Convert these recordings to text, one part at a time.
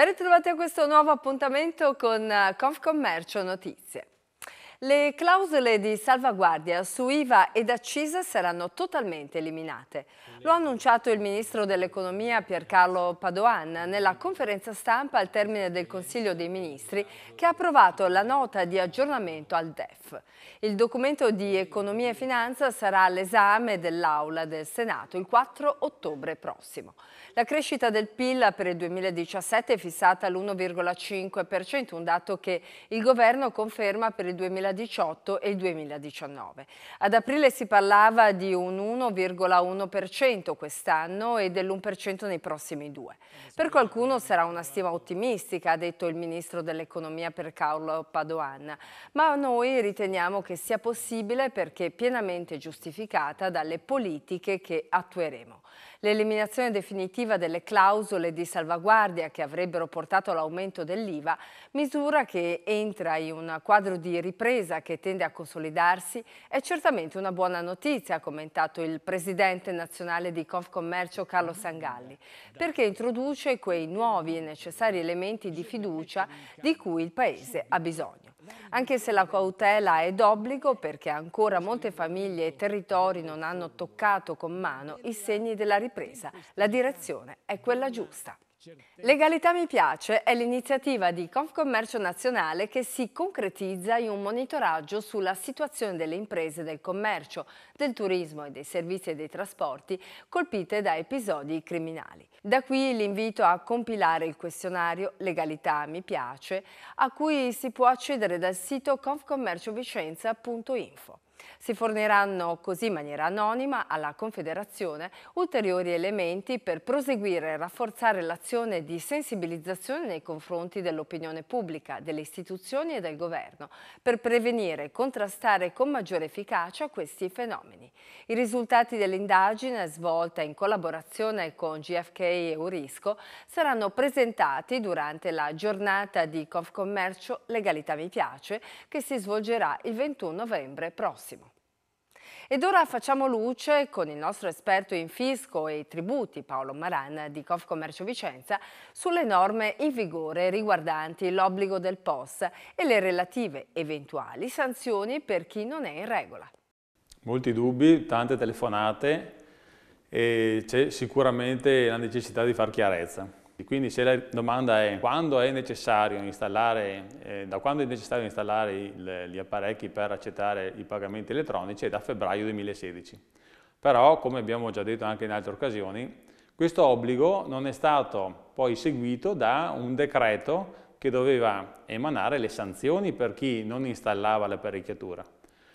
Ben ritrovati a questo nuovo appuntamento con eh, Confcommercio Notizie. Le clausole di salvaguardia su IVA ed accise saranno totalmente eliminate. Lo ha annunciato il ministro dell'economia Piercarlo Padoan nella conferenza stampa al termine del Consiglio dei Ministri che ha approvato la nota di aggiornamento al DEF. Il documento di economia e finanza sarà all'esame dell'Aula del Senato il 4 ottobre prossimo. La crescita del PIL per il 2017 è fissata all'1,5%, un dato che il governo conferma per il 2017 2018 e il 2019. Ad aprile si parlava di un 1,1% quest'anno e dell'1% nei prossimi due. Per qualcuno sarà una stima ottimistica, ha detto il Ministro dell'Economia per Carlo Padoan, ma noi riteniamo che sia possibile perché pienamente giustificata dalle politiche che attueremo. L'eliminazione definitiva delle clausole di salvaguardia che avrebbero portato all'aumento dell'IVA, misura che entra in un quadro di ripresa che tende a consolidarsi, è certamente una buona notizia, ha commentato il presidente nazionale di Confcommercio Carlo Sangalli, perché introduce quei nuovi e necessari elementi di fiducia di cui il Paese ha bisogno anche se la cautela è d'obbligo perché ancora molte famiglie e territori non hanno toccato con mano i segni della ripresa. La direzione è quella giusta. Legalità mi piace è l'iniziativa di Confcommercio Nazionale che si concretizza in un monitoraggio sulla situazione delle imprese del commercio, del turismo e dei servizi e dei trasporti colpite da episodi criminali. Da qui l'invito a compilare il questionario Legalità mi piace a cui si può accedere dal sito confcommerciovicenza.info. Si forniranno così in maniera anonima alla Confederazione ulteriori elementi per proseguire e rafforzare l'azione di sensibilizzazione nei confronti dell'opinione pubblica, delle istituzioni e del governo, per prevenire e contrastare con maggiore efficacia questi fenomeni. I risultati dell'indagine, svolta in collaborazione con GFK e Eurisco, saranno presentati durante la giornata di Confcommercio Legalità Mi Piace, che si svolgerà il 21 novembre prossimo. Ed ora facciamo luce con il nostro esperto in fisco e tributi Paolo Maran di Confcommercio Vicenza sulle norme in vigore riguardanti l'obbligo del POS e le relative eventuali sanzioni per chi non è in regola. Molti dubbi, tante telefonate e c'è sicuramente la necessità di far chiarezza. Quindi se la domanda è quando è necessario installare, eh, da quando è necessario installare il, gli apparecchi per accettare i pagamenti elettronici è da febbraio 2016. Però, come abbiamo già detto anche in altre occasioni, questo obbligo non è stato poi seguito da un decreto che doveva emanare le sanzioni per chi non installava l'apparecchiatura.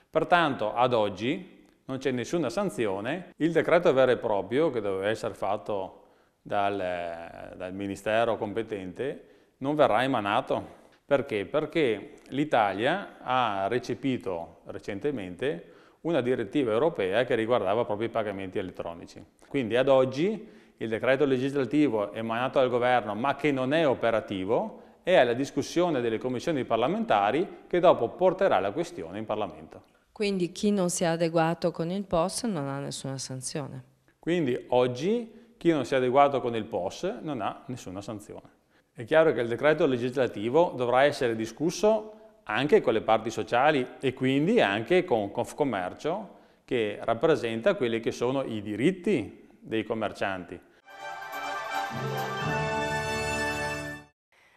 Pertanto, ad oggi non c'è nessuna sanzione, il decreto vero e proprio, che doveva essere fatto dal, dal ministero competente non verrà emanato. Perché? Perché l'Italia ha recepito recentemente una direttiva europea che riguardava proprio i pagamenti elettronici. Quindi ad oggi il decreto legislativo emanato dal governo ma che non è operativo è alla discussione delle commissioni parlamentari che dopo porterà la questione in Parlamento. Quindi chi non si è adeguato con il POS non ha nessuna sanzione. Quindi oggi chi non si è adeguato con il POS non ha nessuna sanzione. È chiaro che il decreto legislativo dovrà essere discusso anche con le parti sociali e quindi anche con Confcommercio che rappresenta quelli che sono i diritti dei commercianti.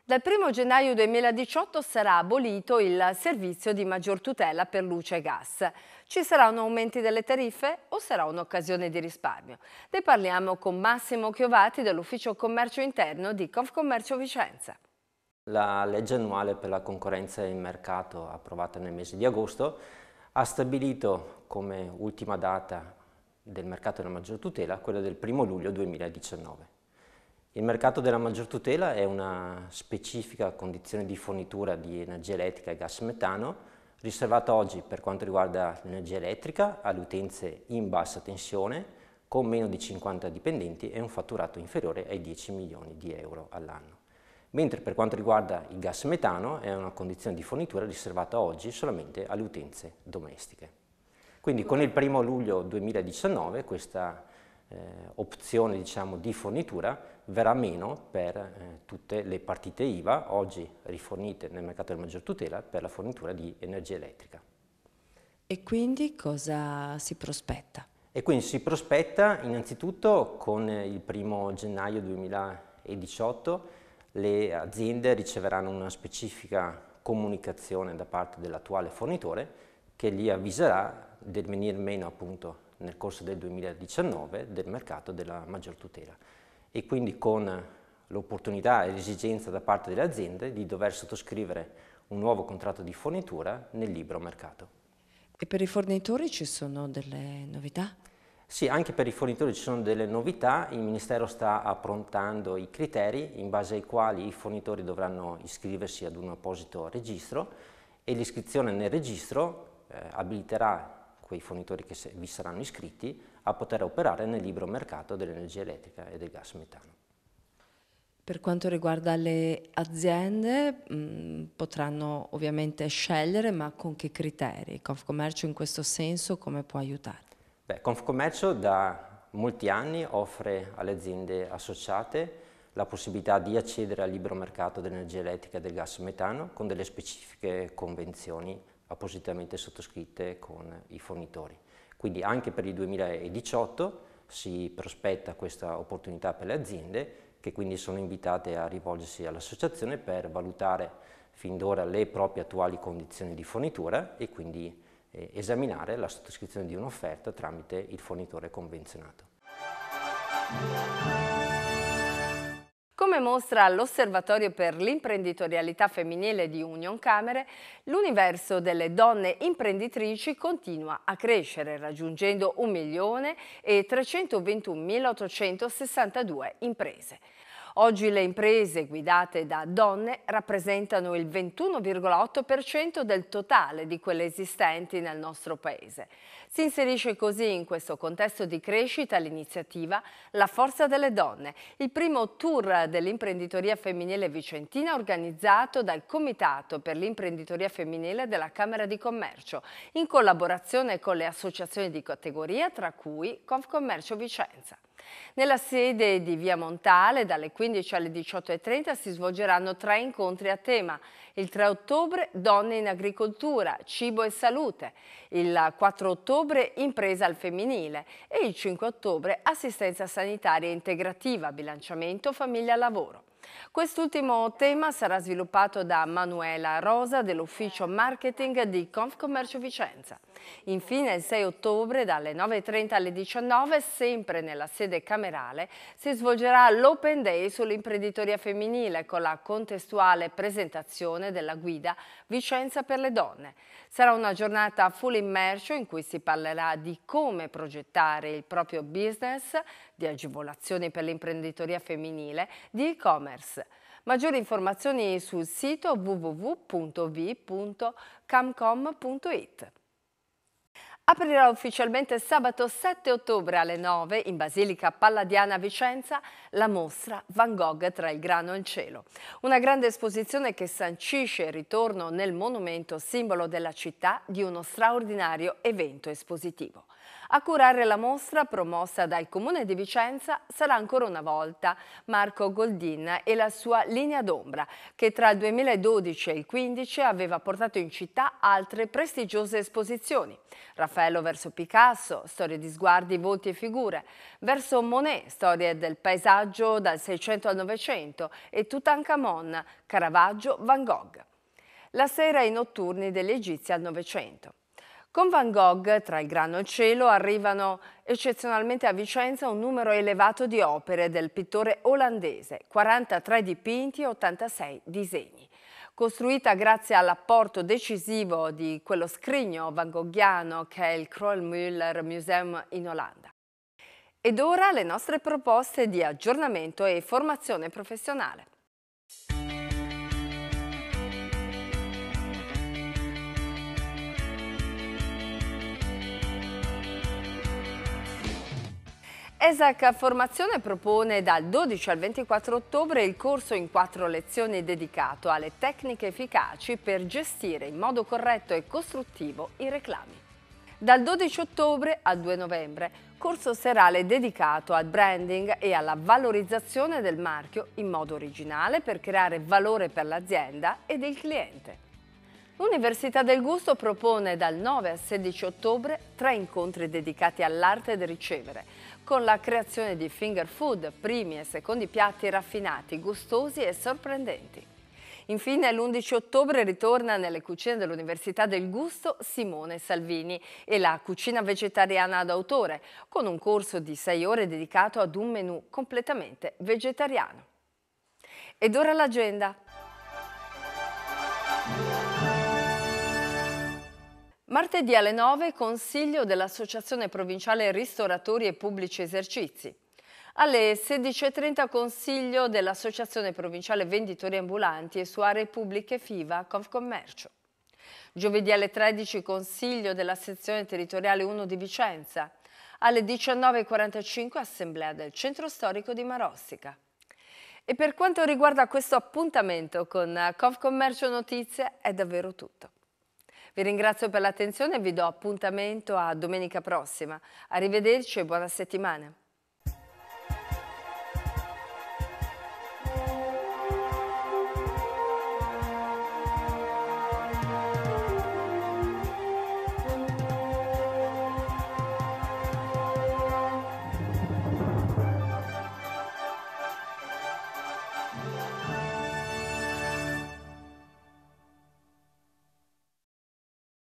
Dal 1 gennaio 2018 sarà abolito il servizio di maggior tutela per luce e gas. Ci saranno aumenti delle tariffe o sarà un'occasione di risparmio? Ne parliamo con Massimo Chiovati dell'Ufficio Commercio Interno di Confcommercio Vicenza. La legge annuale per la concorrenza in mercato approvata nel mese di agosto ha stabilito come ultima data del mercato della maggior tutela quella del 1 luglio 2019. Il mercato della maggior tutela è una specifica condizione di fornitura di energia elettrica e gas metano riservata oggi per quanto riguarda l'energia elettrica alle utenze in bassa tensione con meno di 50 dipendenti e un fatturato inferiore ai 10 milioni di euro all'anno. Mentre per quanto riguarda il gas metano è una condizione di fornitura riservata oggi solamente alle utenze domestiche. Quindi con il 1 luglio 2019 questa eh, opzione diciamo, di fornitura verrà meno per eh, tutte le partite IVA oggi rifornite nel mercato della maggior tutela per la fornitura di energia elettrica. E quindi cosa si prospetta? E quindi si prospetta innanzitutto con il primo gennaio 2018 le aziende riceveranno una specifica comunicazione da parte dell'attuale fornitore che li avviserà del venir meno appunto nel corso del 2019 del mercato della maggior tutela e quindi con l'opportunità e l'esigenza da parte delle aziende di dover sottoscrivere un nuovo contratto di fornitura nel libero mercato. E per i fornitori ci sono delle novità? Sì, anche per i fornitori ci sono delle novità, il Ministero sta approntando i criteri in base ai quali i fornitori dovranno iscriversi ad un apposito registro e l'iscrizione nel registro eh, abiliterà quei fornitori che vi saranno iscritti a poter operare nel libero mercato dell'energia elettrica e del gas metano. Per quanto riguarda le aziende, mh, mm, potranno ovviamente scegliere, ma con che criteri? Confcommercio in questo senso come può aiutare? Beh, Confcommercio da molti anni offre alle aziende associate la possibilità di accedere al libero mercato dell'energia elettrica e del gas metano con delle specifiche convenzioni appositamente sottoscritte con i fornitori. Quindi anche per il 2018 si prospetta questa opportunità per le aziende che quindi sono invitate a rivolgersi all'associazione per valutare fin d'ora le proprie attuali condizioni di fornitura e quindi eh, esaminare la sottoscrizione di un'offerta tramite il fornitore convenzionato. Come mostra l'Osservatorio per l'imprenditorialità femminile di Union Camere, l'universo delle donne imprenditrici continua a crescere, raggiungendo 1.321.862 imprese. Oggi le imprese guidate da donne rappresentano il 21,8% del totale di quelle esistenti nel nostro Paese. Si inserisce così in questo contesto di crescita l'iniziativa La Forza delle Donne, il primo tour dell'imprenditoria femminile vicentina organizzato dal Comitato per l'imprenditoria femminile della Camera di Commercio, in collaborazione con le associazioni di categoria, tra cui Confcommercio Vicenza. Nella sede di Via Montale dalle 15 alle 18.30 si svolgeranno tre incontri a tema. Il 3 ottobre donne in agricoltura, cibo e salute, il 4 ottobre impresa al femminile e il 5 ottobre assistenza sanitaria integrativa, bilanciamento, famiglia, lavoro. Quest'ultimo tema sarà sviluppato da Manuela Rosa dell'ufficio marketing di Confcommercio Vicenza. Infine il 6 ottobre dalle 9.30 alle 19 sempre nella sede camerale si svolgerà l'Open Day sull'imprenditoria femminile con la contestuale presentazione della guida Vicenza per le donne. Sarà una giornata full immersion in cui si parlerà di come progettare il proprio business di agevolazioni per l'imprenditoria femminile, di e-commerce. Maggiori informazioni sul sito www.v.camcom.it. Aprirà ufficialmente sabato 7 ottobre alle 9 in Basilica Palladiana a Vicenza la mostra Van Gogh tra il grano e il cielo. Una grande esposizione che sancisce il ritorno nel monumento simbolo della città di uno straordinario evento espositivo. A curare la mostra promossa dal Comune di Vicenza sarà ancora una volta Marco Goldin e la sua linea d'ombra che tra il 2012 e il 2015 aveva portato in città altre prestigiose esposizioni. Raffaello verso Picasso, storie di sguardi, volti e figure, verso Monet, storie del paesaggio dal 600 al 900 e Tutankhamon, Caravaggio, Van Gogh. La sera e i notturni degli al 900. Con Van Gogh, tra il grano e il cielo, arrivano eccezionalmente a Vicenza un numero elevato di opere del pittore olandese, 43 dipinti e 86 disegni costruita grazie all'apporto decisivo di quello scrigno van goghiano che è il Kroll-Müller Museum in Olanda. Ed ora le nostre proposte di aggiornamento e formazione professionale. ESAC Formazione propone dal 12 al 24 ottobre il corso in quattro lezioni dedicato alle tecniche efficaci per gestire in modo corretto e costruttivo i reclami. Dal 12 ottobre al 2 novembre, corso serale dedicato al branding e alla valorizzazione del marchio in modo originale per creare valore per l'azienda ed il cliente. L'Università del Gusto propone dal 9 al 16 ottobre tre incontri dedicati all'arte del ricevere, con la creazione di finger food, primi e secondi piatti raffinati, gustosi e sorprendenti. Infine l'11 ottobre ritorna nelle cucine dell'Università del Gusto Simone Salvini e la cucina vegetariana d'autore, con un corso di sei ore dedicato ad un menù completamente vegetariano. Ed ora l'agenda. Martedì alle 9 consiglio dell'Associazione Provinciale Ristoratori e Pubblici Esercizi. Alle 16.30 consiglio dell'Associazione Provinciale Venditori Ambulanti e su aree pubbliche FIVA Confcommercio. Giovedì alle 13 consiglio della sezione territoriale 1 di Vicenza. Alle 19.45 assemblea del Centro Storico di Marossica. E per quanto riguarda questo appuntamento con Confcommercio Notizie è davvero tutto. Vi ringrazio per l'attenzione e vi do appuntamento a domenica prossima. Arrivederci e buona settimana.